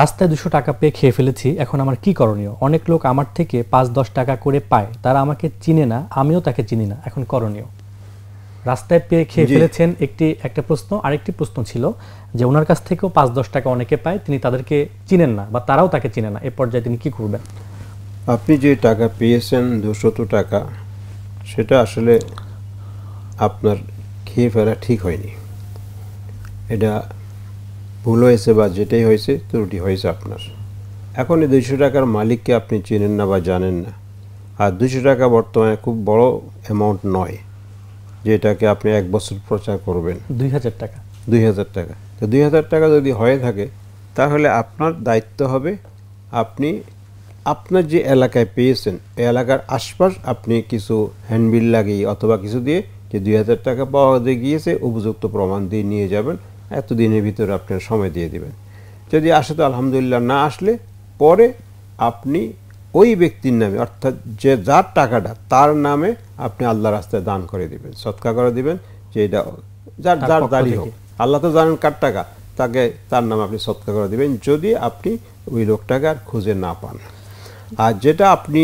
রাস্তায় দুশো টাকা পেয়ে খেয়ে ফেলেছি এখন আমার কি করণীয় অনেক লোক আমার থেকে পাঁচ দশ টাকা করে পায় তারা আমাকে চিনে না আমিও তাকে চিনি না এখন করণীয় রাস্তায় পেয়ে খেয়ে ফেলেছেন একটি একটা প্রশ্ন আরেকটি প্রশ্ন ছিল যে ওনার কাছ থেকেও পাঁচ দশ টাকা অনেকে পায় তিনি তাদেরকে চিনেন না বা তারাও তাকে চিনে না এ পর্যায়ে তিনি কি করবেন আপনি যে টাকা পেয়েছেন দুশত টাকা সেটা আসলে আপনার খেয়ে ফেলা ঠিক হয়নি এটা ভুল হয়েছে বা যেটাই হয়েছে ত্রুটি হয়েছে আপনার এখন এই দুইশো টাকার মালিককে আপনি চেনেন না বা জানেন না আর দুশো টাকা বর্তমানে খুব বড় অ্যামাউন্ট নয় যেটাকে আপনি এক বছর প্রচার করবেন দুই হাজার টাকা দুই হাজার টাকা তো দুই হাজার টাকা যদি হয়ে থাকে তাহলে আপনার দায়িত্ব হবে আপনি আপনার যে এলাকায় পেয়েছেন এই এলাকার আশপাশ আপনি কিছু হ্যান্ডবিল লাগিয়ে অথবা কিছু দিয়ে যে দুই হাজার টাকা পাওয়া গিয়েছে উপযুক্ত প্রমাণ দিয়ে নিয়ে যাবেন এতদিনের ভিতরে আপনার সময় দিয়ে দেবেন যদি আসে তো আলহামদুলিল্লাহ না আসলে পরে আপনি ওই ব্যক্তির নামে অর্থাৎ যে যার টাকাটা তার নামে আপনি আল্লাহ রাস্তায় দান করে দিবেন সৎকার করে দিবেন যে এটা যার যার দাঁড়িয়ে হোক আল্লাহ তো জানেন কার টাকা তাকে তার নামে আপনি সৎকার করে দিবেন যদি আপনি ওই লোকটাকে আর খুঁজে না পান আর যেটা আপনি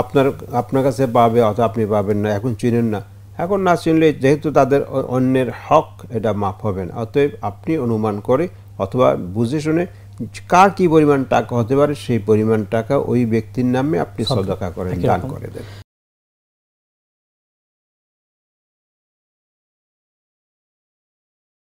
আপনার আপনার কাছে পাবে অথবা আপনি পাবেন না এখন চিনেন না এখন না চিনলে যেহেতু তাদের অন্যের হক এটা মাফ হবে না অতএব আপনি অনুমান করে অথবা বুঝে শুনে কার কি পরিমাণ টাকা হতে পারে সেই পরিমাণ টাকা ওই ব্যক্তির নামে আপনি সদকা করেন দান করে দেন